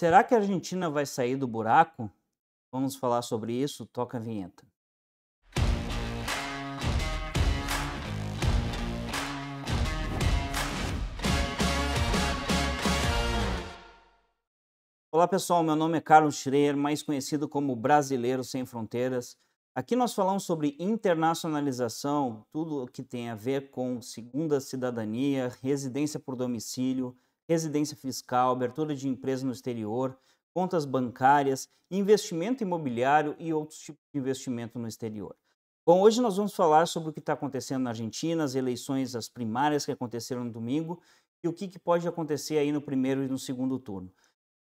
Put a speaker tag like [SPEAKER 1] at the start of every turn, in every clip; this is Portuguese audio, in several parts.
[SPEAKER 1] Será que a Argentina vai sair do buraco? Vamos falar sobre isso, toca a vinheta. Olá pessoal, meu nome é Carlos Schreier, mais conhecido como Brasileiro Sem Fronteiras. Aqui nós falamos sobre internacionalização, tudo o que tem a ver com segunda cidadania, residência por domicílio, residência fiscal, abertura de empresa no exterior, contas bancárias, investimento imobiliário e outros tipos de investimento no exterior. Bom, hoje nós vamos falar sobre o que está acontecendo na Argentina, as eleições, as primárias que aconteceram no domingo e o que, que pode acontecer aí no primeiro e no segundo turno.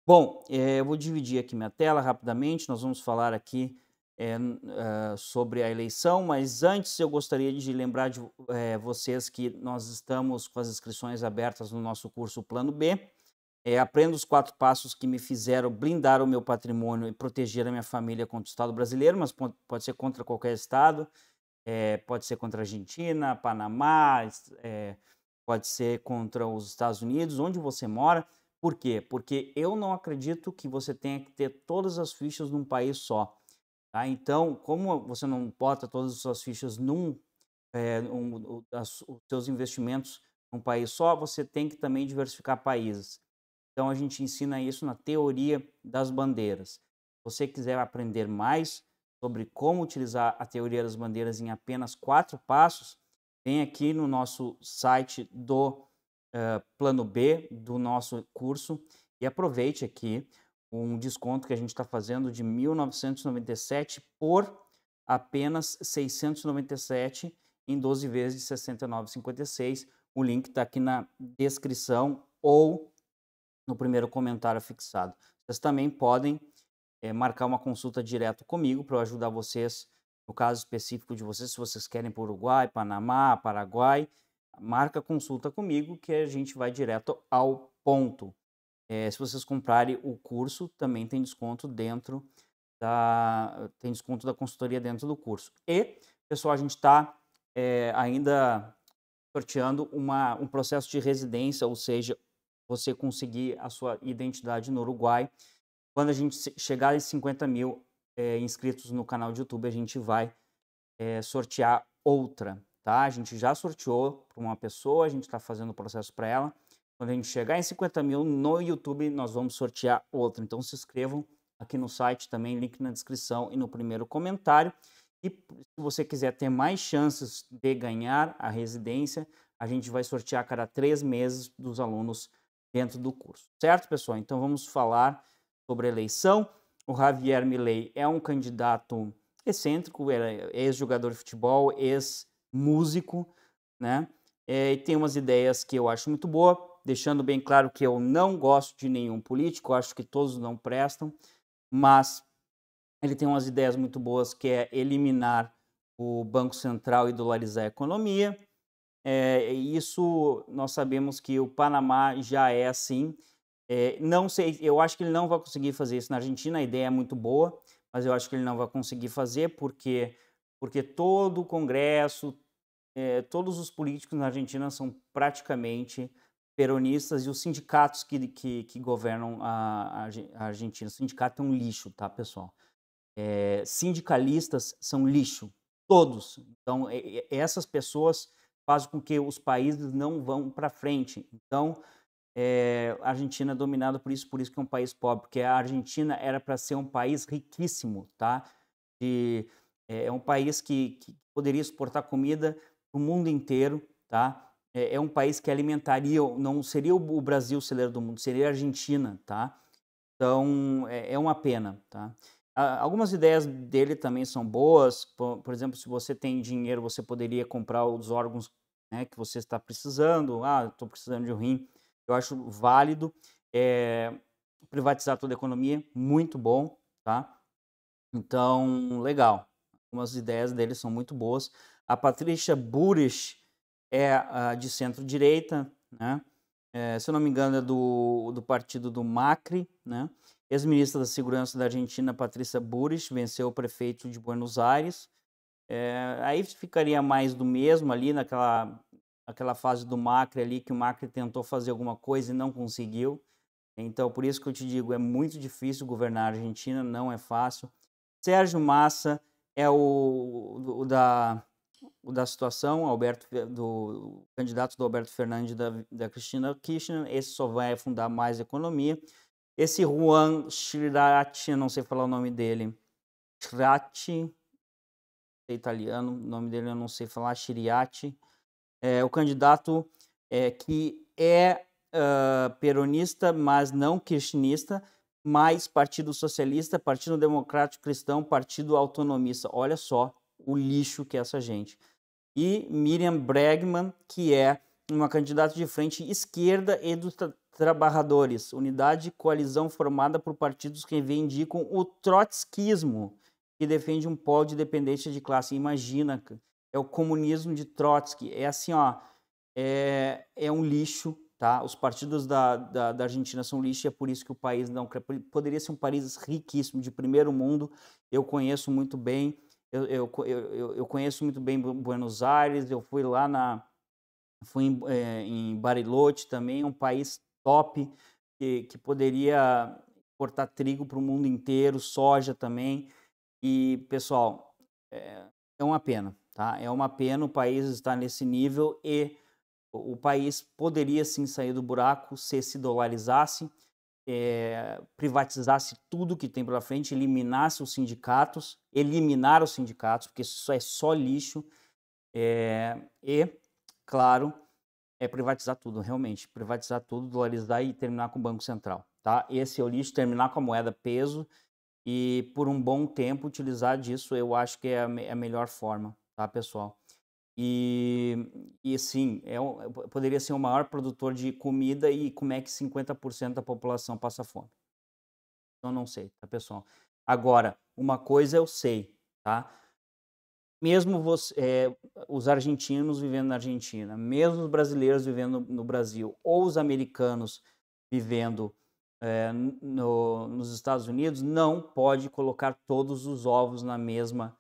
[SPEAKER 1] Bom, é, eu vou dividir aqui minha tela rapidamente, nós vamos falar aqui é, uh, sobre a eleição, mas antes eu gostaria de lembrar de é, vocês que nós estamos com as inscrições abertas no nosso curso Plano B. É, aprenda os quatro passos que me fizeram blindar o meu patrimônio e proteger a minha família contra o Estado brasileiro, mas pode ser contra qualquer Estado, é, pode ser contra a Argentina, Panamá, é, pode ser contra os Estados Unidos, onde você mora. Por quê? Porque eu não acredito que você tenha que ter todas as fichas num país só. Tá? então, como você não bota todas as suas fichas num, é, eh, um, as, os seus investimentos num país só, você tem que também diversificar países. Então, a gente ensina isso na teoria das bandeiras. Se você quiser aprender mais sobre como utilizar a teoria das bandeiras em apenas quatro passos, vem aqui no nosso site do uh, Plano B, do nosso curso, e aproveite aqui um desconto que a gente está fazendo de 1.997 por apenas 697 em 12 vezes de 69,56. O link está aqui na descrição ou no primeiro comentário fixado. Vocês também podem é, marcar uma consulta direto comigo para eu ajudar vocês no caso específico de vocês, se vocês querem para Uruguai, Panamá, Paraguai, marca consulta comigo que a gente vai direto ao ponto. É, se vocês comprarem o curso, também tem desconto dentro da tem desconto da consultoria dentro do curso. E pessoal, a gente está é, eh, ainda sorteando uma, um processo de residência, ou seja, você conseguir a sua identidade no Uruguai. Quando a gente chegar em 50 mil é, inscritos no canal de YouTube, a gente vai sortear outra, tá? A gente já sorteou para uma pessoa, a gente está fazendo o processo para ela. Quando a gente chegar em 50 mil no YouTube, nós vamos sortear outro. Então se inscrevam aqui no site também, link na descrição e no primeiro comentário. E se você quiser ter mais chances de ganhar a residência, a gente vai sortear a cada três meses dos alunos dentro do curso. Certo, pessoal? Então vamos falar sobre eleição. O Javier Milei é um candidato excêntrico, é ex-jogador de futebol, ex-músico, né? É, e tem umas ideias que eu acho muito boa deixando bem claro que eu não gosto de nenhum político, acho que todos não prestam, mas ele tem umas ideias muito boas que é eliminar o Banco Central e dolarizar a economia. É, isso nós sabemos que o Panamá já é assim. É, não sei, eu acho que ele não vai conseguir fazer isso na Argentina. A ideia é muito boa, mas eu acho que ele não vai conseguir fazer porque porque todo o Congresso, é, todos os políticos na Argentina são praticamente peronistas e os sindicatos que, que, que governam a, a, Argentina. O sindicato é um lixo, tá, pessoal? É, sindicalistas são lixo, todos. Então, é, essas pessoas fazem com que os países não vão para frente. Então, é, a Argentina é dominada por isso, por isso que é um país pobre, porque a Argentina era para ser um país riquíssimo, tá? E, é, é, um país que, que poderia exportar comida para o mundo inteiro, tá? é, é um país que alimentaria, não seria o Brasil o celeiro do mundo, seria a Argentina, tá? Então, é, é uma pena, tá? algumas ideias dele também são boas, por, por, exemplo, se você tem dinheiro, você poderia comprar os órgãos né, que você está precisando, ah, estou precisando de um rim, eu acho válido, é, privatizar toda a economia, muito bom, tá? Então, legal. Algumas ideias dele são muito boas. A Patrícia Burish é de centro-direita, né? É, se eu não me engano, é do, do partido do Macri, né? Ex-ministra da Segurança da Argentina, Patrícia Burris, venceu o prefeito de Buenos Aires. É, aí ficaria mais do mesmo ali naquela aquela fase do Macri ali, que o Macri tentou fazer alguma coisa e não conseguiu. Então, por isso que eu te digo, é muito difícil governar a Argentina, não é fácil. Sérgio Massa é o, o da da situação, Alberto, do candidato do Alberto Fernandes da, da Cristina Kirchner, esse só vai afundar mais a economia. Esse Juan Schirati, não sei falar o nome dele, Schirati, é italiano, o nome dele eu não sei falar, Chiriati, é o candidato é, que é uh, peronista, mas não kirchnista, mais Partido Socialista, Partido Democrático Cristão, Partido Autonomista. Olha só, o lixo que é essa gente. E Miriam Bregman, que é uma candidata de frente esquerda e dos tra trabalhadores, unidade e coalizão formada por partidos que reivindicam o trotskismo, que defende um pó de dependência de classe. Imagina, é o comunismo de Trotsky. É assim, ó, é, é um lixo, tá? Os partidos da, da, da Argentina são lixo e é por isso que o país não... Poderia ser um país riquíssimo, de primeiro mundo, eu conheço muito bem, eu, eu, eu, eu conheço muito bem Buenos Aires, eu fui lá na. Fui em, é, em Bariloche também, é um país top, que, que poderia exportar trigo para o mundo inteiro, soja também. E, pessoal, é, é uma pena, tá? É uma pena o país estar nesse nível e o país poderia sim sair do buraco se se dolarizasse é, privatizasse tudo que tem pela frente, eliminasse os sindicatos, eliminar os sindicatos, porque isso é só lixo, é, e, claro, é privatizar tudo, realmente, privatizar tudo, dolarizar e terminar com o Banco Central. Tá? Esse é o lixo, terminar com a moeda peso e, por um bom tempo, utilizar disso, eu acho que é a, me a melhor forma, tá, pessoal? E, e assim, é, é, poderia ser o maior produtor de comida e como é que 50% da população passa fome? Eu não sei, tá, pessoal? Agora, uma coisa eu sei, tá? Mesmo você, é, os argentinos vivendo na Argentina, mesmo os brasileiros vivendo no, no Brasil, ou os americanos vivendo é, no, nos Estados Unidos, não pode colocar todos os ovos na mesma,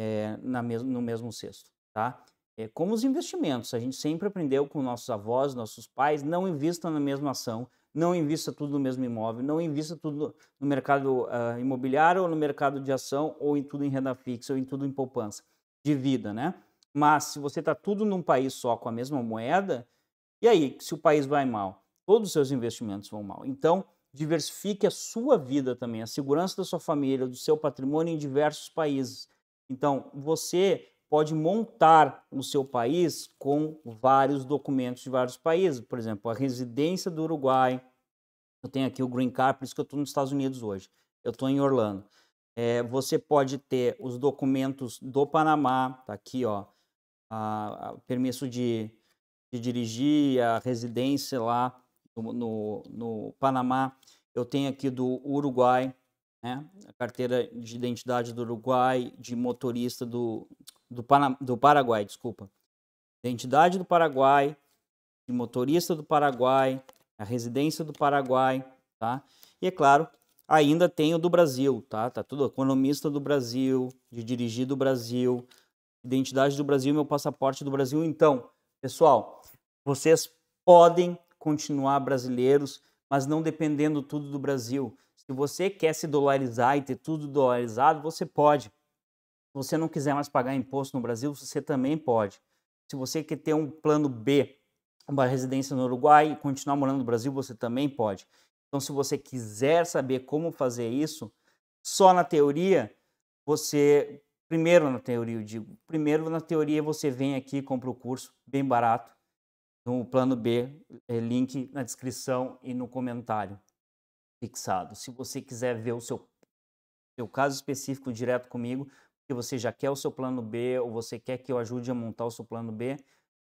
[SPEAKER 1] é, na mes no mesmo cesto tá? É como os investimentos, a gente sempre aprendeu com nossos avós, nossos pais, não invista na mesma ação, não invista tudo no mesmo imóvel, não invista tudo no mercado uh, imobiliário ou no mercado de ação ou em tudo em renda fixa ou em tudo em poupança de vida, né? Mas se você está tudo num país só com a mesma moeda, e aí, se o país vai mal, todos os seus investimentos vão mal. Então, diversifique a sua vida também, a segurança da sua família, do seu patrimônio em diversos países. Então, você pode montar o seu país com vários documentos de vários países. Por exemplo, a residência do Uruguai. Eu tenho aqui o Green Card, por isso que eu estou nos Estados Unidos hoje. Eu estou em Orlando. É, você pode ter os documentos do Panamá, tá aqui, ó, a, a permisso de, de, dirigir, a residência lá no, no, no Panamá. Eu tenho aqui do Uruguai, né? a carteira de identidade do Uruguai, de motorista do, do, Pana, do Paraguai, desculpa. Identidade do Paraguai, de motorista do Paraguai, a residência do Paraguai, tá? E é claro, ainda tem o do Brasil, tá? Tá tudo economista do Brasil, de dirigir do Brasil, identidade do Brasil, meu passaporte do Brasil. Então, pessoal, vocês podem continuar brasileiros mas não dependendo tudo do Brasil. Se você quer se dolarizar e ter tudo dolarizado, você pode. Se você não quiser mais pagar imposto no Brasil, você também pode. Se você quer ter um plano B, uma residência no Uruguai e continuar morando no Brasil, você também pode. Então, se você quiser saber como fazer isso, só na teoria, você. Primeiro na teoria, eu digo. Primeiro na teoria, você vem aqui, compra o curso, bem barato no plano B, é, link na descrição e no comentário fixado. Se você quiser ver o seu, seu caso específico direto comigo, que você já quer o seu plano B ou você quer que eu ajude a montar o seu plano B,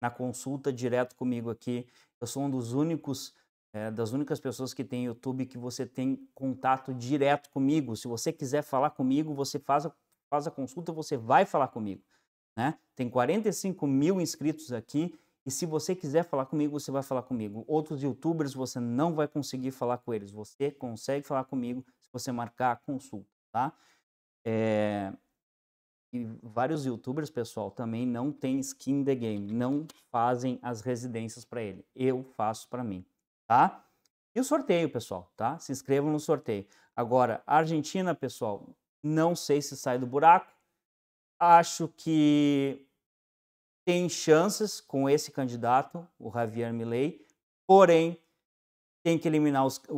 [SPEAKER 1] na consulta direto comigo aqui. Eu sou um dos únicos, é, das únicas pessoas que tem YouTube que você tem contato direto comigo. Se você quiser falar comigo, você faz a, faz a consulta, você vai falar comigo. Né? Tem 45 mil inscritos aqui e se você quiser falar comigo, você vai falar comigo. Outros youtubers você não vai conseguir falar com eles. Você consegue falar comigo se você marcar a consulta, tá? É... E vários youtubers, pessoal, também não têm skin the game, não fazem as residências para ele. Eu faço para mim, tá? E o sorteio, pessoal, tá? Se inscrevam no sorteio. Agora, a Argentina, pessoal, não sei se sai do buraco. Acho que tem chances com esse candidato, o Javier Milei, porém tem que eliminar os, o,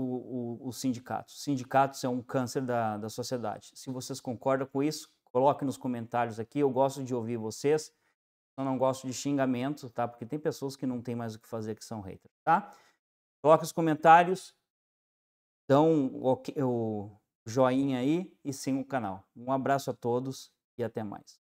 [SPEAKER 1] o, os sindicatos. Os sindicatos é um câncer da, da sociedade. Se vocês concordam com isso, coloque nos comentários aqui. Eu gosto de ouvir vocês. Eu não gosto de xingamento, tá? Porque tem pessoas que não tem mais o que fazer que são haters, tá? Coloque os comentários, dão o joinha aí e sim o canal. Um abraço a todos e até mais.